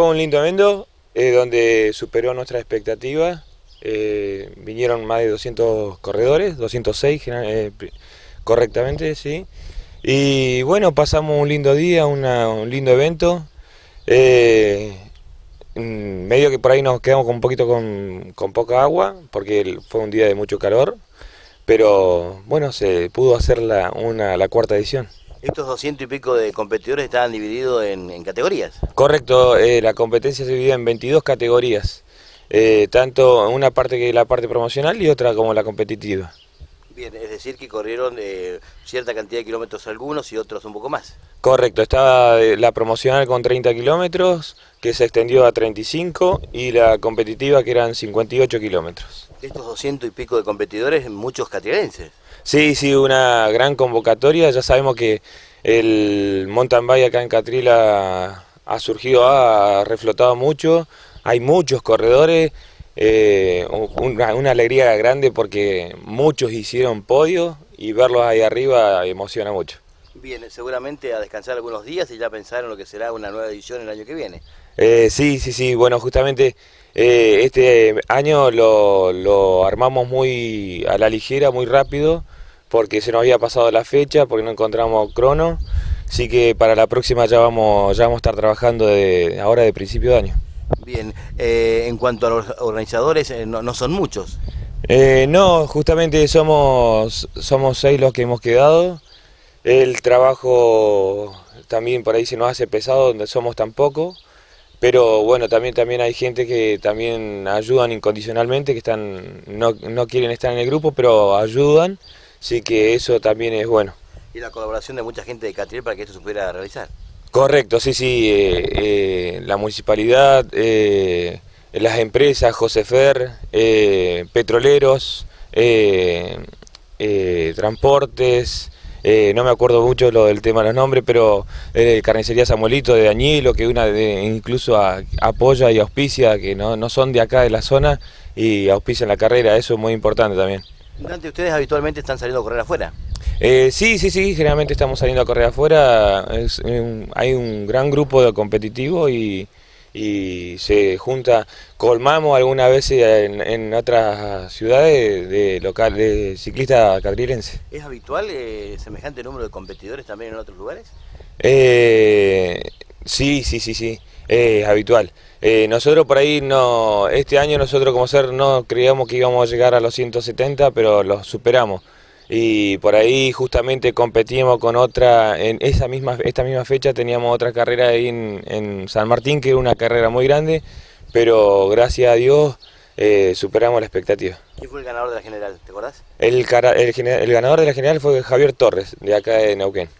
Fue un lindo evento eh, donde superó nuestras expectativas. Eh, vinieron más de 200 corredores, 206 eh, correctamente, sí. Y bueno, pasamos un lindo día, un lindo evento. medio que por ahí nos quedamos con un poquito con, poca agua, porque fue un día de mucho calor. Pero bueno, se pudo hacer la cuarta edición. Estos 200 y pico de competidores estaban divididos en, categorías. Correcto, eh, la competencia se divide en 22 categorías, eh, tanto una parte que la parte promocional y otra como la competitiva es decir que corrieron eh, cierta cantidad de kilómetros algunos y otros un poco más. Correcto, estaba eh, la promocional con 30 kilómetros, que se extendió a 35, y la competitiva que eran 58 kilómetros. Estos 200 y pico de competidores, muchos catrilenses. Sí, sí, una gran convocatoria. Ya sabemos que el mountain bike acá en Catrila ha surgido, ha reflotado mucho. Hay muchos corredores eh, una, alegría grande porque muchos hicieron podio y verlos ahí arriba emociona mucho. Bien, seguramente a descansar algunos días y ya pensaron lo que será una nueva edición el año que viene. Eh, sí, sí, sí. Bueno, justamente eh, este año lo, armamos muy a la ligera, muy rápido, porque se nos había pasado la fecha, porque no encontramos crono. Así que para la próxima ya vamos, ya vamos a estar trabajando ahora de principio de año. Bien, eh, en cuanto a los organizadores, eh, no, son muchos. Eh, no, justamente somos, somos seis los que hemos quedado. El trabajo también por ahí se nos hace pesado donde somos tampoco pero bueno, también, también hay gente que también ayudan incondicionalmente, que están, no, no quieren estar en el grupo, pero ayudan, así que eso también es bueno. Y la colaboración de mucha gente de Catriel para que esto se pudiera realizar. Correcto, sí, sí. Eh, eh, la municipalidad, eh, las empresas, Josefer, petroleros, transportes. no me acuerdo mucho lo del tema de los nombres, pero Carnicería Samuelito de Añilo, que una de, incluso apoya y auspicia, que no, no son de acá de la zona, y auspician la carrera, eso es muy importante también. ¿ustedes habitualmente están saliendo a correr afuera? Eh, sí, sí, sí, generalmente estamos saliendo a correr afuera, eh, hay un gran grupo de competitivo y, se junta, colmamos alguna vez en, otras ciudades de, local, de ciclistas cabrilenses. ¿Es habitual eh, semejante número de competidores también en otros lugares? sí, sí, sí, sí, es habitual. nosotros por ahí este año nosotros como ser no creíamos que íbamos a llegar a los 170, pero los superamos y por ahí justamente competimos con otra, en esa misma, esta misma fecha teníamos otra carrera ahí en, San Martín, que era una carrera muy grande, pero gracias a Dios eh, superamos la expectativa. ¿Quién fue el ganador de la general? ¿Te acordás? El, el ganador de la general fue Javier Torres, de acá de Neuquén.